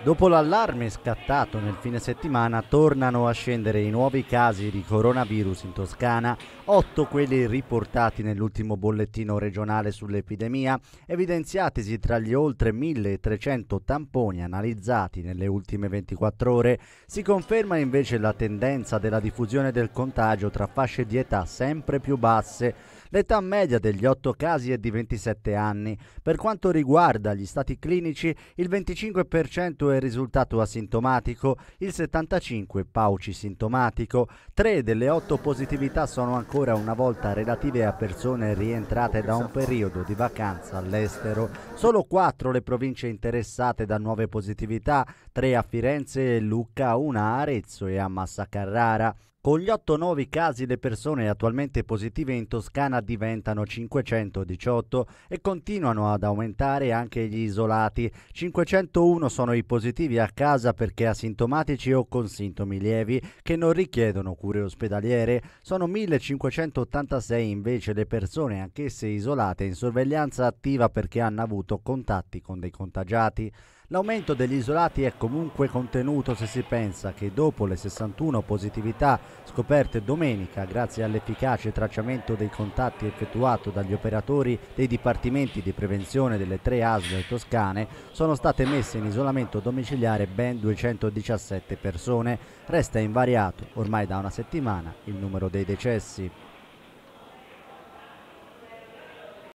Dopo l'allarme scattato nel fine settimana tornano a scendere i nuovi casi di coronavirus in Toscana, 8 quelli riportati nell'ultimo bollettino regionale sull'epidemia, evidenziatisi tra gli oltre 1300 tamponi analizzati nelle ultime 24 ore. Si conferma invece la tendenza della diffusione del contagio tra fasce di età sempre più basse L'età media degli 8 casi è di 27 anni. Per quanto riguarda gli stati clinici, il 25% è risultato asintomatico, il 75% pauci sintomatico. Tre delle 8 positività sono ancora una volta relative a persone rientrate da un periodo di vacanza all'estero. Solo 4 le province interessate da nuove positività, 3 a Firenze e Lucca, una a Arezzo e a Massa Carrara. Con gli 8 nuovi casi le persone attualmente positive in Toscana diventano 518 e continuano ad aumentare anche gli isolati. 501 sono i positivi a casa perché asintomatici o con sintomi lievi che non richiedono cure ospedaliere. Sono 1586 invece le persone anch'esse isolate in sorveglianza attiva perché hanno avuto contatti con dei contagiati. L'aumento degli isolati è comunque contenuto se si pensa che dopo le 61 positività scoperte domenica grazie all'efficace tracciamento dei contatti effettuato dagli operatori dei dipartimenti di prevenzione delle tre ASL toscane sono state messe in isolamento domiciliare ben 217 persone. Resta invariato ormai da una settimana il numero dei decessi.